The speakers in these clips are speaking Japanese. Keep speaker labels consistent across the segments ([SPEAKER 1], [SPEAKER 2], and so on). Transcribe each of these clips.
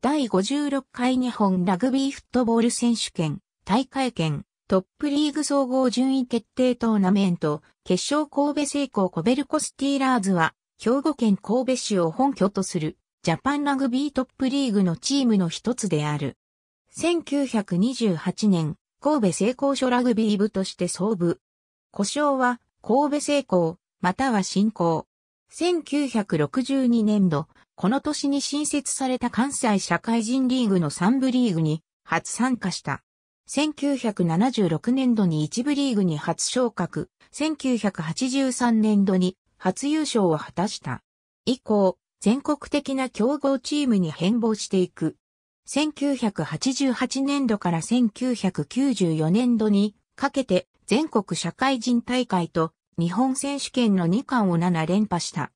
[SPEAKER 1] 第56回日本ラグビーフットボール選手権、大会権、トップリーグ総合順位決定トーナメント、決勝神戸成功コベルコスティーラーズは、兵庫県神戸市を本拠とする、ジャパンラグビートップリーグのチームの一つである。1928年、神戸成功所ラグビー部として創部。故障は、神戸成功、または新興。1962年度、この年に新設された関西社会人リーグの3部リーグに初参加した。1976年度に1部リーグに初昇格、1983年度に初優勝を果たした。以降、全国的な競合チームに変貌していく。1988年度から1994年度にかけて全国社会人大会と日本選手権の2冠を7連覇した。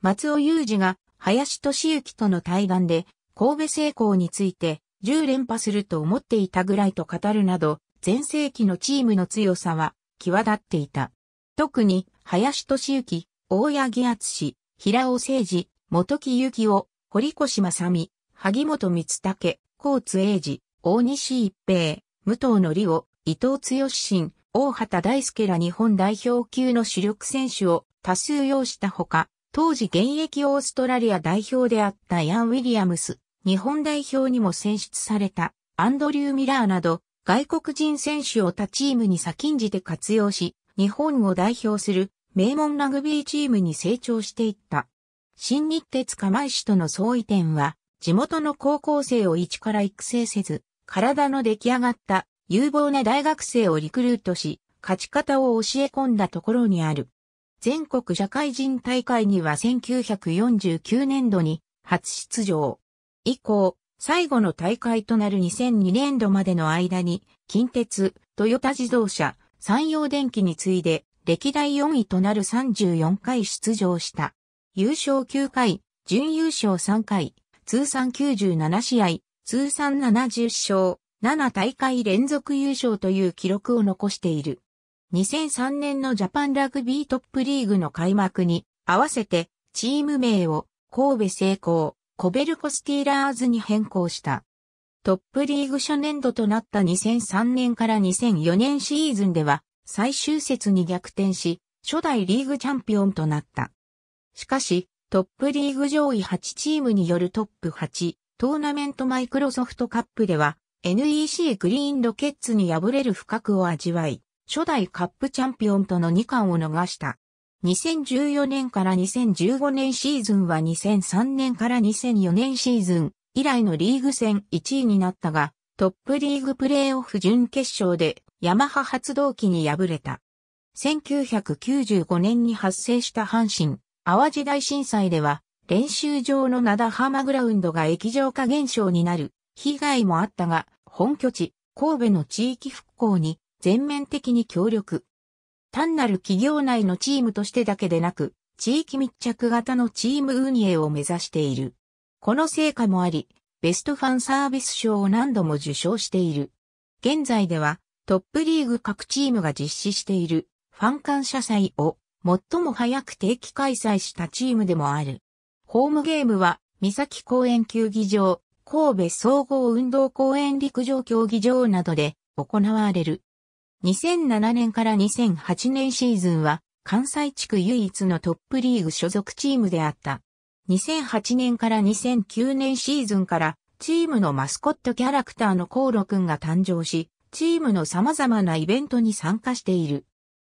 [SPEAKER 1] 松尾雄二が林俊之との対談で、神戸成功について10連覇すると思っていたぐらいと語るなど、前世紀のチームの強さは際立っていた。特に、林俊之、大八木敦平尾誠二、元木幸夫、堀越正美、萩本光武、高津英二、大西一平、武藤のりを、伊藤剛新、大畑大輔ら日本代表級の主力選手を多数擁したほか、当時現役オーストラリア代表であったヤン・ウィリアムス、日本代表にも選出されたアンドリュー・ミラーなど外国人選手を他チームに先んじて活用し、日本を代表する名門ラグビーチームに成長していった。新日鉄釜石との相違点は、地元の高校生を一から育成せず、体の出来上がった有望な大学生をリクルートし、勝ち方を教え込んだところにある。全国社会人大会には1949年度に初出場。以降、最後の大会となる2002年度までの間に、近鉄、トヨタ自動車、山陽電機に次いで、歴代4位となる34回出場した。優勝9回、準優勝3回、通算97試合、通算70勝、7大会連続優勝という記録を残している。2003年のジャパンラグビートップリーグの開幕に合わせてチーム名を神戸成功、コベルコスティーラーズに変更した。トップリーグ初年度となった2003年から2004年シーズンでは最終節に逆転し、初代リーグチャンピオンとなった。しかし、トップリーグ上位8チームによるトップ8、トーナメントマイクロソフトカップでは、NEC グリーンロケッツに敗れる不覚を味わい、初代カップチャンピオンとの2冠を逃した。2014年から2015年シーズンは2003年から2004年シーズン以来のリーグ戦1位になったが、トップリーグプレーオフ準決勝でヤマハ発動機に敗れた。1995年に発生した阪神、淡路大震災では、練習場の灘浜グラウンドが液状化現象になる被害もあったが、本拠地、神戸の地域復興に全面的に協力。単なる企業内のチームとしてだけでなく、地域密着型のチーム運営を目指している。この成果もあり、ベストファンサービス賞を何度も受賞している。現在では、トップリーグ各チームが実施しているファン感謝祭を最も早く定期開催したチームでもある。ホームゲームは、三崎公園球技場、神戸総合運動公園陸上競技場などで行われる。2007年から2008年シーズンは関西地区唯一のトップリーグ所属チームであった。2008年から2009年シーズンからチームのマスコットキャラクターのコーロくんが誕生し、チームの様々なイベントに参加している。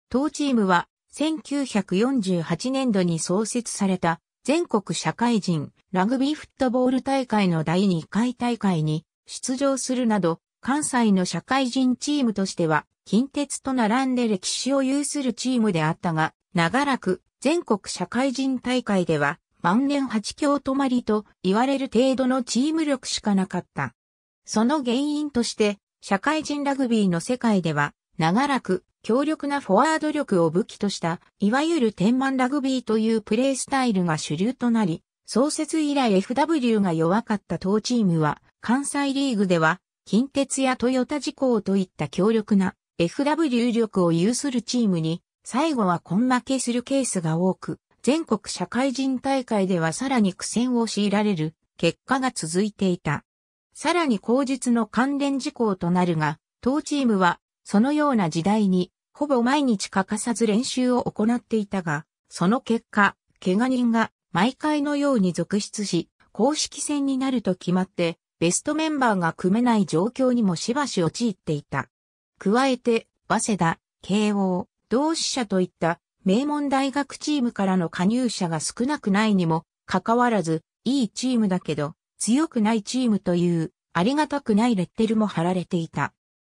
[SPEAKER 1] 当チームは1948年度に創設された全国社会人ラグビーフットボール大会の第2回大会に出場するなど関西の社会人チームとしては近鉄と並んで歴史を有するチームであったが、長らく全国社会人大会では万年八強止まりと言われる程度のチーム力しかなかった。その原因として、社会人ラグビーの世界では、長らく強力なフォワード力を武器とした、いわゆる天満ラグビーというプレースタイルが主流となり、創設以来 FW が弱かった当チームは、関西リーグでは、近鉄やトヨタ事項といった強力な FW 力を有するチームに、最後は根負けするケースが多く、全国社会人大会ではさらに苦戦を強いられる結果が続いていた。さらに後日の関連事項となるが、当チームはそのような時代にほぼ毎日欠かさず練習を行っていたが、その結果、怪我人が毎回のように続出し、公式戦になると決まって、ベストメンバーが組めない状況にもしばし陥っていた。加えて、早稲田、慶応、同志社といった名門大学チームからの加入者が少なくないにもかかわらず、いいチームだけど、強くないチームという、ありがたくないレッテルも貼られていた。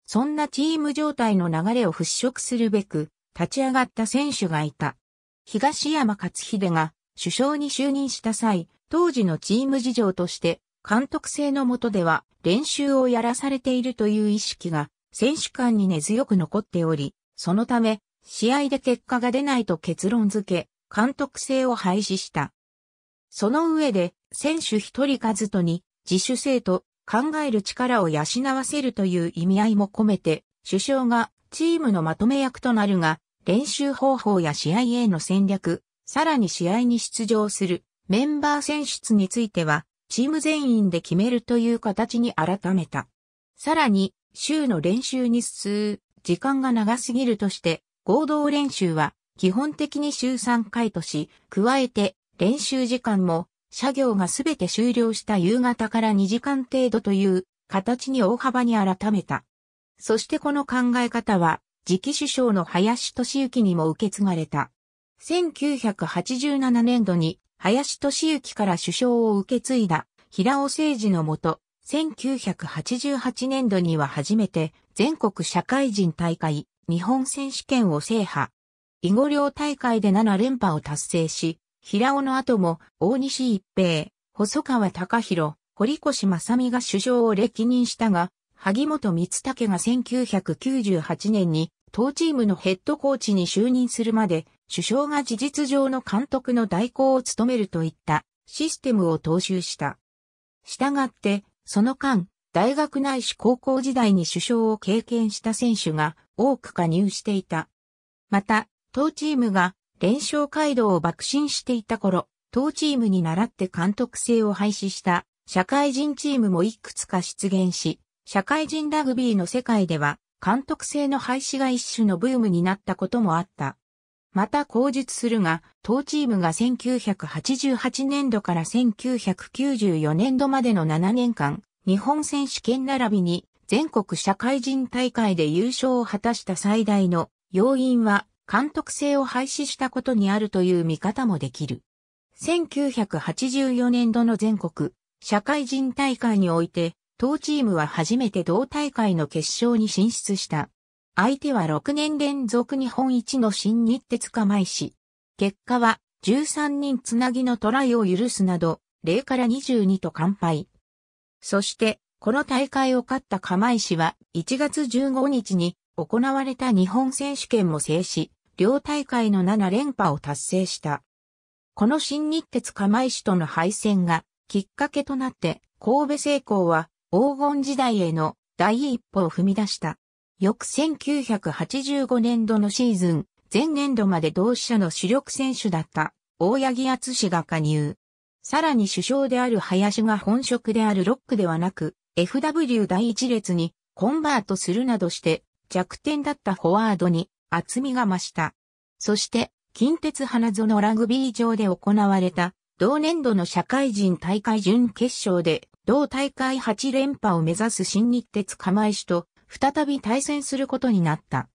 [SPEAKER 1] そんなチーム状態の流れを払拭するべく、立ち上がった選手がいた。東山勝秀が首相に就任した際、当時のチーム事情として、監督制のもとでは練習をやらされているという意識が選手間に根強く残っており、そのため、試合で結果が出ないと結論付け、監督制を廃止した。その上で、選手一人数とに、自主性と考える力を養わせるという意味合いも込めて、首相がチームのまとめ役となるが、練習方法や試合への戦略、さらに試合に出場するメンバー選出については、チーム全員で決めるという形に改めた。さらに、週の練習日数、時間が長すぎるとして、合同練習は基本的に週3回とし、加えて練習時間も作業がすべて終了した夕方から2時間程度という形に大幅に改めた。そしてこの考え方は次期首相の林俊之にも受け継がれた。1987年度に林俊之から首相を受け継いだ平尾政治のもと、1988年度には初めて全国社会人大会日本選手権を制覇。囲碁両大会で7連覇を達成し、平尾の後も大西一平、細川隆弘、堀越正美が首相を歴任したが、萩本光武が1998年に当チームのヘッドコーチに就任するまで、首相が事実上の監督の代行を務めるといったシステムを踏襲した。したがって、その間、大学内いし高校時代に首相を経験した選手が多く加入していた。また、当チームが連勝街道を爆心していた頃、当チームに習って監督制を廃止した社会人チームもいくつか出現し、社会人ラグビーの世界では監督制の廃止が一種のブームになったこともあった。また口述するが、当チームが1988年度から1994年度までの7年間、日本選手権並びに全国社会人大会で優勝を果たした最大の要因は監督制を廃止したことにあるという見方もできる。1984年度の全国社会人大会において、当チームは初めて同大会の決勝に進出した。相手は6年連続日本一の新日鉄釜石。結果は13人つなぎのトライを許すなど、0から22と完敗。そして、この大会を勝った釜石は1月15日に行われた日本選手権も制し、両大会の7連覇を達成した。この新日鉄釜石との敗戦がきっかけとなって神戸成功は黄金時代への第一歩を踏み出した。翌1985年度のシーズン、前年度まで同志社の主力選手だった大八木敦氏が加入。さらに首相である林が本職であるロックではなく、FW 第一列にコンバートするなどして弱点だったフォワードに厚みが増した。そして、近鉄花園ラグビー場で行われた同年度の社会人大会準決勝で同大会8連覇を目指す新日鉄釜石と再び対戦することになった。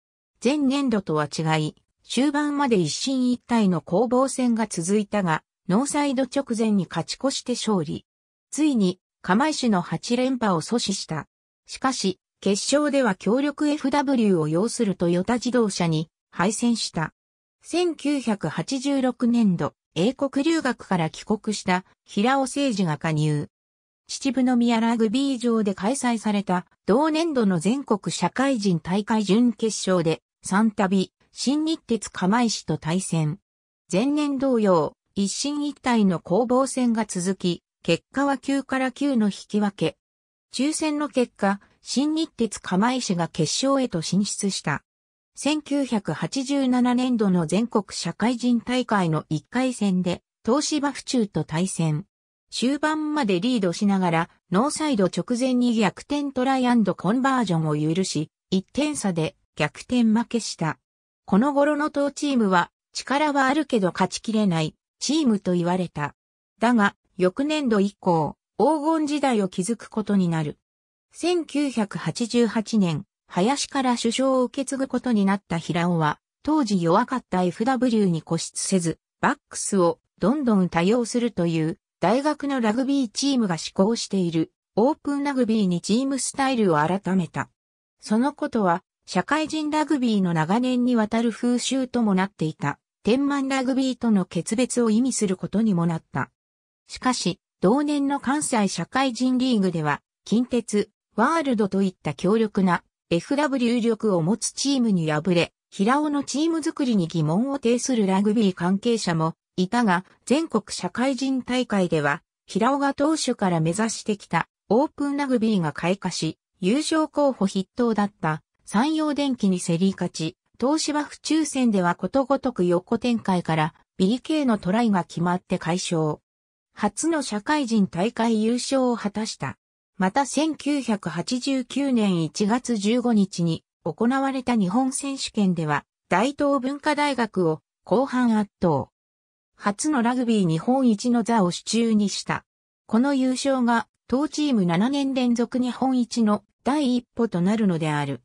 [SPEAKER 1] 前年度とは違い、終盤まで一進一退の攻防戦が続いたが、ノーサイド直前に勝ち越して勝利。ついに、釜石の8連覇を阻止した。しかし、決勝では強力 FW を要するトヨタ自動車に敗戦した。1986年度、英国留学から帰国した平尾誠治が加入。秩父宮ラグビー場で開催された同年度の全国社会人大会準決勝で3度新日鉄釜石と対戦。前年同様、一進一退の攻防戦が続き、結果は9から9の引き分け。抽選の結果、新日鉄釜石が決勝へと進出した。1987年度の全国社会人大会の1回戦で、東芝府中と対戦。終盤までリードしながら、ノーサイド直前に逆転トライコンバージョンを許し、1点差で逆転負けした。この頃の当チームは、力はあるけど勝ちきれない、チームと言われた。だが、翌年度以降、黄金時代を築くことになる。1988年、林から首相を受け継ぐことになった平尾は、当時弱かった FW に固執せず、バックスをどんどん多用するという大学のラグビーチームが施行しているオープンラグビーにチームスタイルを改めた。そのことは社会人ラグビーの長年にわたる風習ともなっていた天満ラグビーとの決別を意味することにもなった。しかし、同年の関西社会人リーグでは、近鉄、ワールドといった強力な FW 力を持つチームに敗れ、平尾のチーム作りに疑問を呈するラグビー関係者もいたが、全国社会人大会では、平尾が当初から目指してきたオープンラグビーが開花し、優勝候補筆頭だった山陽電機に競り勝ち、東芝府中戦ではことごとく横展開から BK のトライが決まって解消。初の社会人大会優勝を果たした。また1989年1月15日に行われた日本選手権では大東文化大学を後半圧倒。初のラグビー日本一の座を手中にした。この優勝が、当チーム7年連続日本一の第一歩となるのである。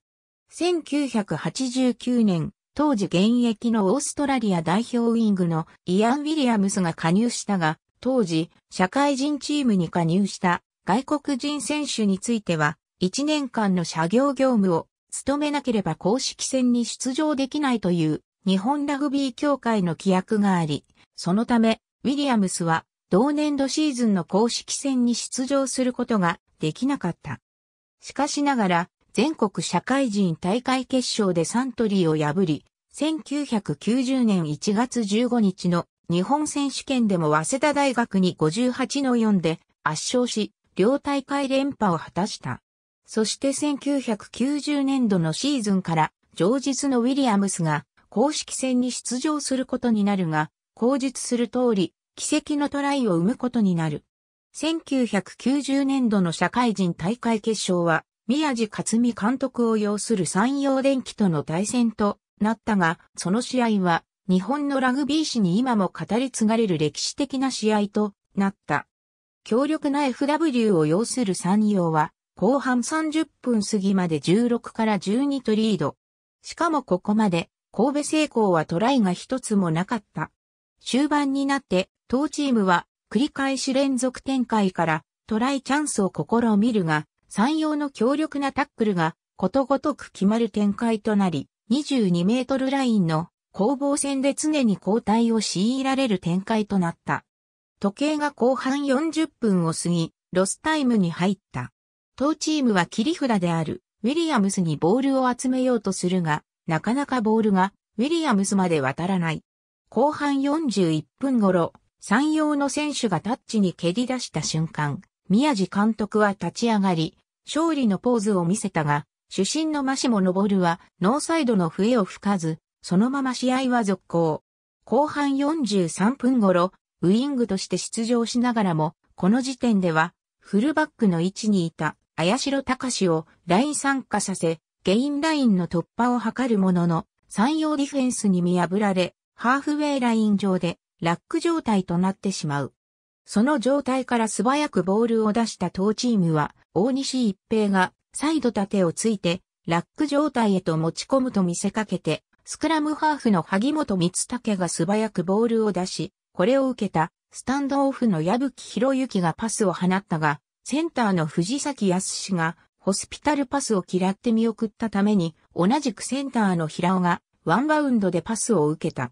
[SPEAKER 1] 1989年、当時現役のオーストラリア代表ウィングのイアン・ウィリアムスが加入したが、当時、社会人チームに加入した外国人選手については、1年間の社業業務を務めなければ公式戦に出場できないという日本ラグビー協会の規約があり、そのため、ウィリアムスは同年度シーズンの公式戦に出場することができなかった。しかしながら、全国社会人大会決勝でサントリーを破り、1990年1月15日の日本選手権でも早稲田大学に58の4で圧勝し、両大会連覇を果たした。そして1990年度のシーズンから、上日のウィリアムスが公式戦に出場することになるが、口述する通り、奇跡のトライを生むことになる。1990年度の社会人大会決勝は、宮地克美監督を要する山陽電機との対戦となったが、その試合は、日本のラグビー史に今も語り継がれる歴史的な試合となった。強力な FW を要する山陽は、後半30分過ぎまで16から12とリード。しかもここまで、神戸成功はトライが一つもなかった。終盤になって当チームは繰り返し連続展開からトライチャンスを試みるが、山陽の強力なタックルがことごとく決まる展開となり、22メートルラインの攻防戦で常に交代を強いられる展開となった。時計が後半40分を過ぎ、ロスタイムに入った。当チームは切り札であるウィリアムスにボールを集めようとするが、なかなかボールがウィリアムスまで渡らない。後半41分頃、山陽の選手がタッチに蹴り出した瞬間、宮地監督は立ち上がり、勝利のポーズを見せたが、主審のマシモノボルはノーサイドの笛を吹かず、そのまま試合は続行。後半43分頃、ウイングとして出場しながらも、この時点では、フルバックの位置にいた、綾代隆をライン参加させ、ゲインラインの突破を図るものの、山陽ディフェンスに見破られ、ハーフウェイライン上でラック状態となってしまう。その状態から素早くボールを出した当チームは、大西一平が再度盾をついて、ラック状態へと持ち込むと見せかけて、スクラムハーフの萩本光武が素早くボールを出し、これを受けたスタンドオフの矢吹博之がパスを放ったが、センターの藤崎康がホスピタルパスを嫌って見送ったために、同じくセンターの平尾がワンバウンドでパスを受けた。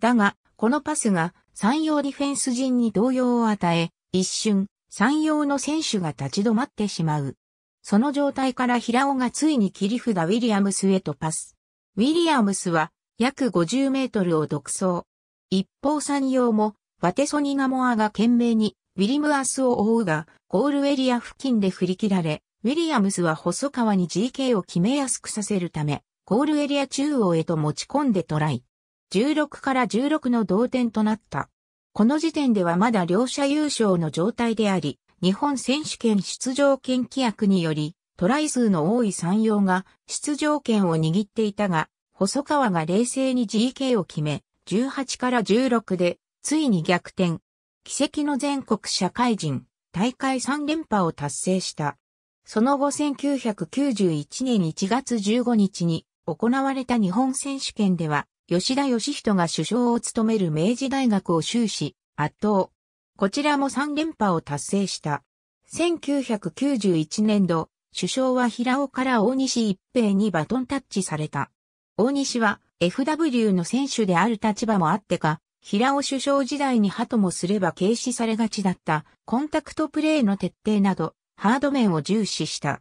[SPEAKER 1] だが、このパスが山陽ディフェンス陣に動揺を与え、一瞬、山陽の選手が立ち止まってしまう。その状態から平尾がついに切り札ウィリアムスへとパス。ウィリアムスは約50メートルを独走。一方山陽も、ワテソニナモアが懸命にウィリムアスを追うが、ゴールエリア付近で振り切られ、ウィリアムスは細川に GK を決めやすくさせるため、ゴールエリア中央へと持ち込んでトライ。16から16の同点となった。この時点ではまだ両者優勝の状態であり、日本選手権出場権規約により、トライ数の多い山陽が出場権を握っていたが、細川が冷静に GK を決め、18から16で、ついに逆転。奇跡の全国社会人、大会3連覇を達成した。その後1991年1月15日に行われた日本選手権では、吉田義人が首相を務める明治大学を修士、圧倒。こちらも3連覇を達成した。1991年度、首相は平尾から大西一平にバトンタッチされた。大西は FW の選手である立場もあってか、平尾首相時代に派ともすれば軽視されがちだったコンタクトプレーの徹底など、ハード面を重視した。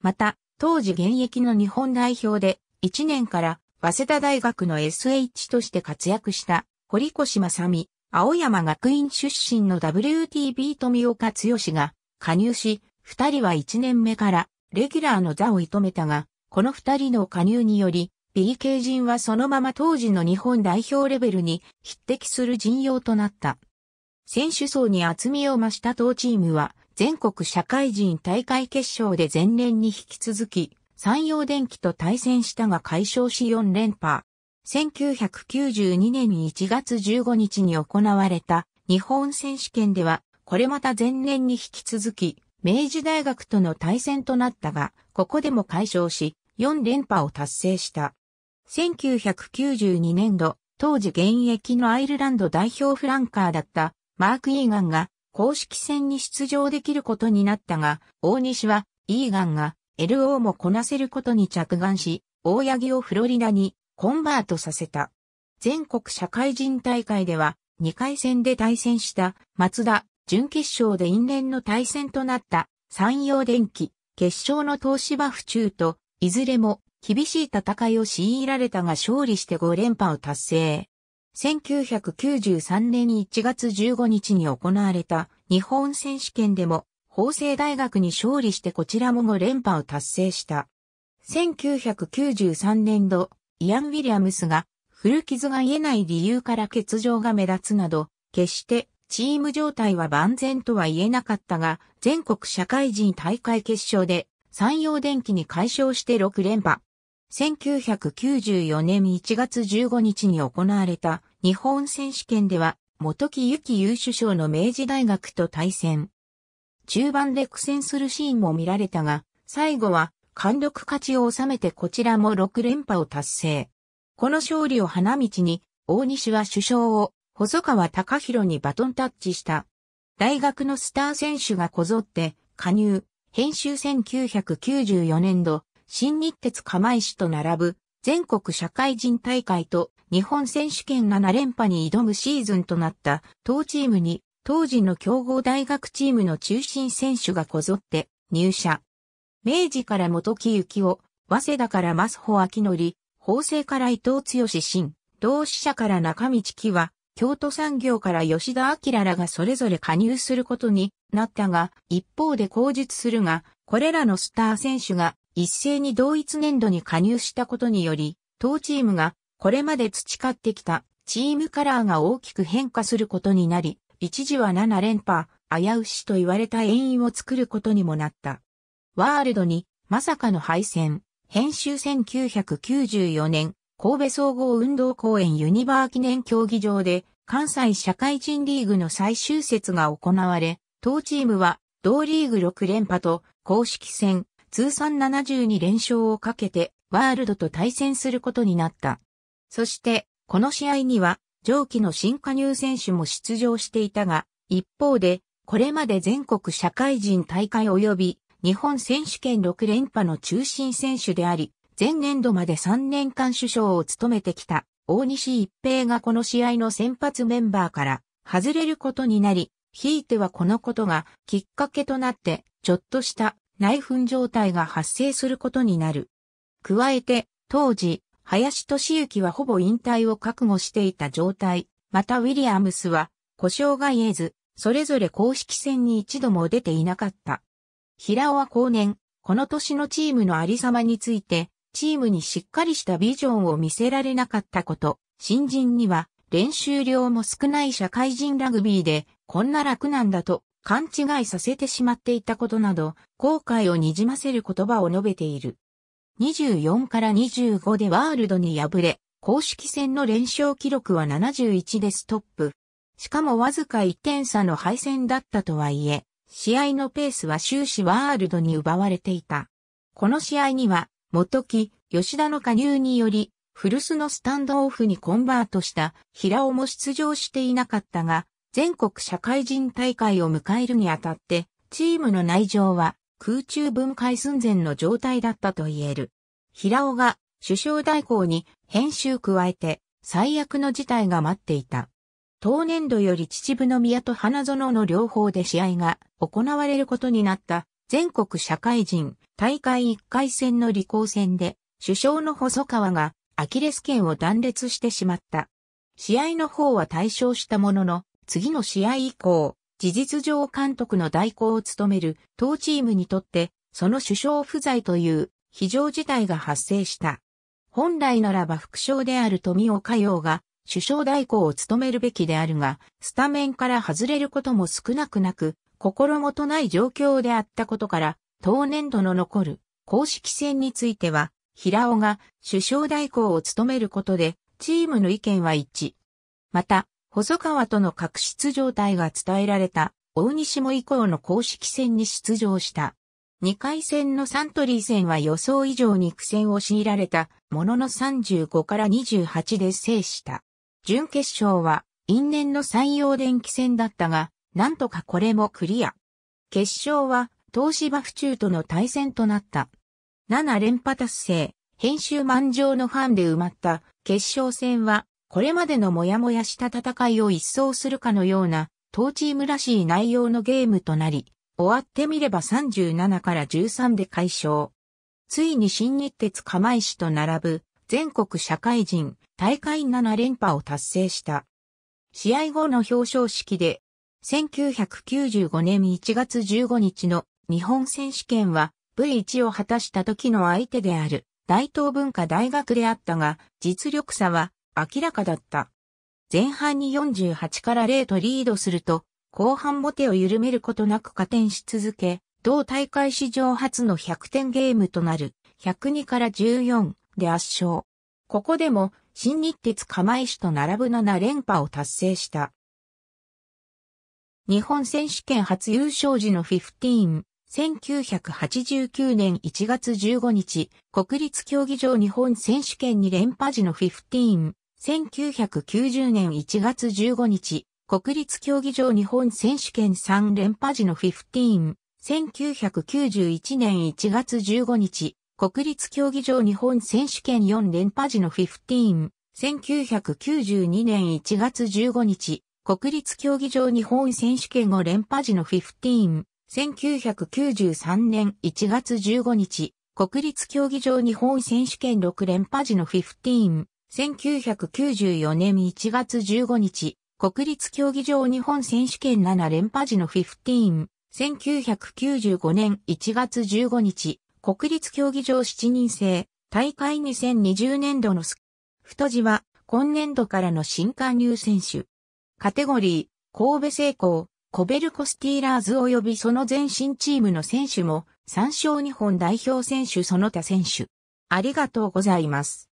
[SPEAKER 1] また、当時現役の日本代表で1年から早稲田大学の SH として活躍した、堀越正美、青山学院出身の WTB 富岡剛が加入し、二人は一年目からレギュラーの座を射止めたが、この二人の加入により、BK 陣はそのまま当時の日本代表レベルに匹敵する陣容となった。選手層に厚みを増した当チームは、全国社会人大会決勝で前年に引き続き、山陽電機と対戦したが解消し4連覇。1992年1月15日に行われた日本選手権では、これまた前年に引き続き、明治大学との対戦となったが、ここでも解消し、4連覇を達成した。1992年度、当時現役のアイルランド代表フランカーだったマーク・イーガンが公式戦に出場できることになったが、大西はイーガンが LO もこなせることに着眼し、大八木をフロリダにコンバートさせた。全国社会人大会では2回戦で対戦した松田、準決勝で因縁の対戦となった山陽電機、決勝の東芝府中と、いずれも厳しい戦いを強いられたが勝利して5連覇を達成。1993年1月15日に行われた日本選手権でも法政大学に勝利してこちらも5連覇を達成した。1993年度、イアン・ウィリアムスが古傷が癒えない理由から欠場が目立つなど、決してチーム状態は万全とは言えなかったが、全国社会人大会決勝で山陽電機に解消して6連覇。1994年1月15日に行われた日本選手権では、元木由紀優首相の明治大学と対戦。中盤で苦戦するシーンも見られたが、最後は貫禄勝ちを収めてこちらも6連覇を達成。この勝利を花道に、大西は首相を細川隆弘にバトンタッチした。大学のスター選手がこぞって加入、編集1994年度、新日鉄釜石と並ぶ全国社会人大会と日本選手権7連覇に挑むシーズンとなった当チームに当時の競合大学チームの中心選手がこぞって入社。明治から元木幸夫、早稲田から増穂明則、法政から伊藤剛新、同志社から中道木は、京都産業から吉田明らがそれぞれ加入することになったが、一方で口述するが、これらのスター選手が一斉に同一年度に加入したことにより、当チームがこれまで培ってきたチームカラーが大きく変化することになり、一時は7連覇、危うしと言われた演因を作ることにもなった。ワールドに、まさかの敗戦、編集1994年、神戸総合運動公園ユニバー記念競技場で、関西社会人リーグの最終節が行われ、当チームは、同リーグ6連覇と、公式戦、通算72連勝をかけて、ワールドと対戦することになった。そして、この試合には、上記の新加入選手も出場していたが、一方で、これまで全国社会人大会及び日本選手権6連覇の中心選手であり、前年度まで3年間首相を務めてきた大西一平がこの試合の先発メンバーから外れることになり、ひいてはこのことがきっかけとなって、ちょっとした内紛状態が発生することになる。加えて、当時、林俊之はほぼ引退を覚悟していた状態、またウィリアムスは故障が言えず、それぞれ公式戦に一度も出ていなかった。平尾は後年、この年のチームのありさまについて、チームにしっかりしたビジョンを見せられなかったこと、新人には練習量も少ない社会人ラグビーでこんな楽なんだと勘違いさせてしまっていたことなど後悔をにじませる言葉を述べている。24から25でワールドに敗れ、公式戦の連勝記録は71でストップ。しかもわずか1点差の敗戦だったとはいえ、試合のペースは終始ワールドに奪われていた。この試合には、元木、吉田の加入により、古巣のスタンドオフにコンバートした平尾も出場していなかったが、全国社会人大会を迎えるにあたって、チームの内情は空中分解寸前の状態だったと言える。平尾が首相代行に編集加えて最悪の事態が待っていた。当年度より秩父宮と花園の両方で試合が行われることになった全国社会人大会1回戦の履行戦で首相の細川がアキレス腱を断裂してしまった。試合の方は対象したものの次の試合以降事実上監督の代行を務める当チームにとって、その首相不在という非常事態が発生した。本来ならば副将である富岡洋が首相代行を務めるべきであるが、スタメンから外れることも少なくなく、心もとない状況であったことから、当年度の残る公式戦については、平尾が首相代行を務めることで、チームの意見は一致。また、細川との確執状態が伝えられた大西も以降の公式戦に出場した。2回戦のサントリー戦は予想以上に苦戦を強いられたものの35から28で制した。準決勝は因縁の山洋電気戦だったが、なんとかこれもクリア。決勝は東芝府中との対戦となった。7連覇達成、編集満場のファンで埋まった決勝戦はこれまでのモヤモヤした戦いを一掃するかのような、当チームらしい内容のゲームとなり、終わってみれば37から13で解消。ついに新日鉄釜石と並ぶ全国社会人大会7連覇を達成した。試合後の表彰式で、1995年1月15日の日本選手権は V1 を果たした時の相手である大東文化大学であったが、実力差は明らかだった。前半に48から0とリードすると、後半も手を緩めることなく加点し続け、同大会史上初の100点ゲームとなる102から14で圧勝。ここでも新日鉄釜石と並ぶ7連覇を達成した。日本選手権初優勝時の15、1989年1月15日、国立競技場日本選手権に連覇時の15、1990年1月15日、国立競技場日本選手権3連覇時の15、1991年1月15日、国立競技場日本選手権4連覇時の15、1992年1月15日、国立競技場日本選手権5連覇時の15、1993年1月15日、国立競技場日本選手権6連覇時の15、1994年1月15日、国立競技場日本選手権7連覇時の15、1995年1月15日、国立競技場7人制、大会2020年度のス太字は、今年度からの新加入選手。カテゴリー、神戸製鋼、コベルコスティーラーズ及びその前身チームの選手も、参照日本代表選手その他選手。ありがとうございます。